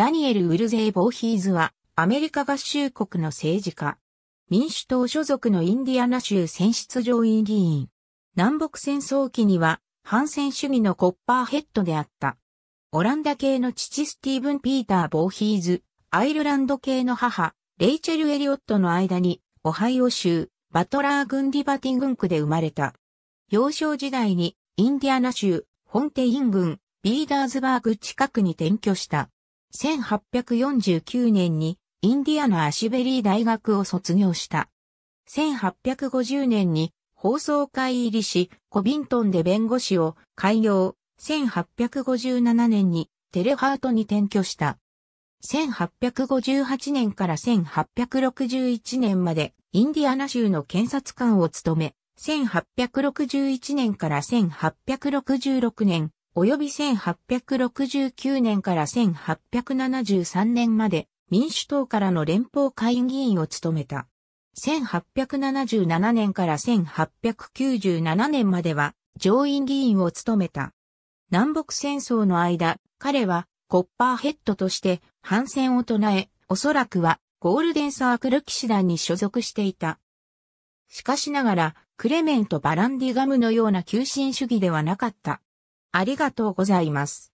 ダニエル・ウルゼー・ボーヒーズは、アメリカ合衆国の政治家。民主党所属のインディアナ州選出上院議員。南北戦争期には、反戦主義のコッパーヘッドであった。オランダ系の父スティーブン・ピーター・ボーヒーズ、アイルランド系の母、レイチェル・エリオットの間に、オハイオ州、バトラー郡リバティ郡区で生まれた。幼少時代に、インディアナ州、ホンテイン郡、ビーダーズバーグ近くに転居した。1849年にインディアナ・アシュベリー大学を卒業した。1850年に放送会入りし、コビントンで弁護士を開業。1857年にテレハートに転居した。1858年から1861年までインディアナ州の検察官を務め、1861年から1866年、及び1869年から1873年まで民主党からの連邦会議員を務めた。1877年から1897年までは上院議員を務めた。南北戦争の間、彼はコッパーヘッドとして反戦を唱え、おそらくはゴールデンサークル騎士団に所属していた。しかしながら、クレメント・バランディガムのような急進主義ではなかった。ありがとうございます。